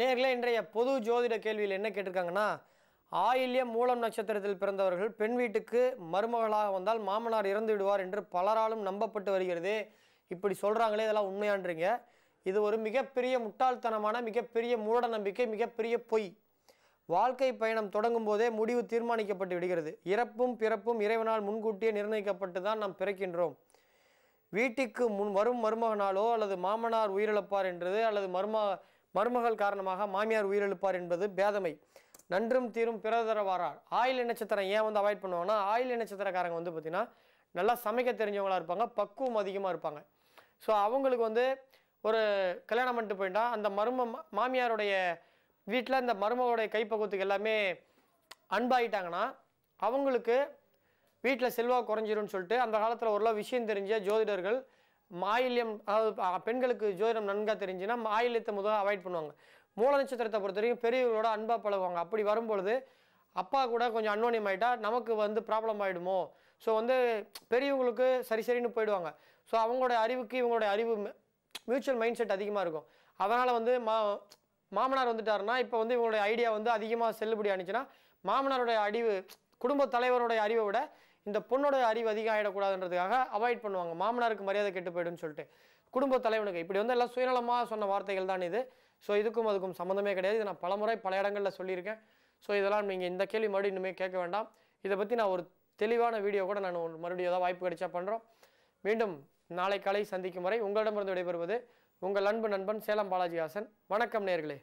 நேரில் இன்றைய பொது ஜோதிட கேள்வியில் என்ன கேட்டிருக்காங்கன்னா ஆயில்ய மூலம் நட்சத்திரத்தில் பிறந்தவர்கள் பெண் வீட்டுக்கு மருமகளாக வந்தால் மாமனார் இறந்து விடுவார் என்று பலராலும் நம்பப்பட்டு வருகிறது இப்படி சொல்கிறாங்களே இதெல்லாம் உண்மையான்றீங்க இது ஒரு மிகப்பெரிய முட்டாள்தனமான மிகப்பெரிய மூட நம்பிக்கை மிகப்பெரிய பொய் வாழ்க்கை பயணம் தொடங்கும் போதே முடிவு தீர்மானிக்கப்பட்டு விடுகிறது இறப்பும் பிறப்பும் இறைவனால் முன்கூட்டியே நிர்ணயிக்கப்பட்டு தான் நாம் பிறக்கின்றோம் வீட்டுக்கு முன் வரும் மருமகனாலோ அல்லது மாமனார் உயிரிழப்பார் என்றது அல்லது மரும மருமகள் காரணமாக மாமியார் உயிரிழப்பார் என்பது பேதமை நன்றும் தீரும் பிறதர வாரால் ஆயில் நட்சத்திரம் ஏன் வந்து அவாய்ட் பண்ணுவாங்கன்னா ஆயில் நட்சத்திரக்காரங்க வந்து பார்த்திங்கன்னா நல்லா சமைக்க தெரிஞ்சவங்களாக இருப்பாங்க பக்குவம் அதிகமாக இருப்பாங்க ஸோ அவங்களுக்கு வந்து ஒரு கல்யாணம் பண்ணிட்டு அந்த மரும மாமியாருடைய வீட்டில் இந்த மருமகளுடைய கைப்பக்குவத்துக்கு எல்லாமே அன்பாயிட்டாங்கன்னா அவங்களுக்கு வீட்டில் செல்வா குறைஞ்சிரும்னு சொல்லிட்டு அந்த காலத்தில் ஒரு விஷயம் தெரிஞ்ச ஜோதிடர்கள் மாயில்யம் அதாவது பெண்களுக்கு ஜோதிடம் நன்காக தெரிஞ்சுன்னா மாயில்யத்தை முதல்ல அவாய்ட் பண்ணுவாங்க மூல நட்சத்திரத்தை பொறுத்த வரைக்கும் பெரியவர்களோட அன்பாக பழகுவாங்க அப்படி வரும்பொழுது அப்பா கூட கொஞ்சம் அன்வோனியம் ஆகிட்டா நமக்கு வந்து ப்ராப்ளம் ஆகிடுமோ ஸோ வந்து பெரியவங்களுக்கு சரி சரின்னு போயிடுவாங்க ஸோ அவங்களோட அறிவுக்கு இவங்களோட அறிவு மியூச்சுவல் மைண்ட் செட் அதிகமாக இருக்கும் அதனால் வந்து மா மாமனார் வந்துட்டாருன்னா இப்போ வந்து இவங்களுடைய ஐடியா வந்து அதிகமாக செல்லுபடி ஆணிச்சுன்னா மாமனாருடைய அறிவு குடும்ப தலைவருடைய அறிவை விட இந்த பொண்ணோட அறிவு அதிகம் ஆகிடக்கூடாதுன்றதுக்காக அவாய்ட் பண்ணுவாங்க மாமனாருக்கு மரியாதை கெட்டு போயிடும்னு சொல்லிட்டு குடும்ப தலைவனுக்கு இப்படி வந்து எல்லாம் சுயநலமாக சொன்ன வார்த்தைகள் தான் இது ஸோ இதுக்கும் அதுக்கும் சம்மந்தமே கிடையாது இதை நான் பலமுறை பல இடங்களில் சொல்லியிருக்கேன் ஸோ இதெல்லாம் நீங்கள் இந்த கேள்வி மறுபடியும் இன்னுமே கேட்க வேண்டாம் இதை பற்றி நான் ஒரு தெளிவான வீடியோ கூட நான் மறுபடியும் ஏதாவது வாய்ப்பு கிடைச்சா பண்ணுறோம் மீண்டும் நாளை காலை சந்திக்கும் வரை உங்களிடமிருந்து விடைபெறுவது உங்கள் அன்பு நண்பன் சேலம் பாலாஜி ஹாசன் வணக்கம் நேர்களே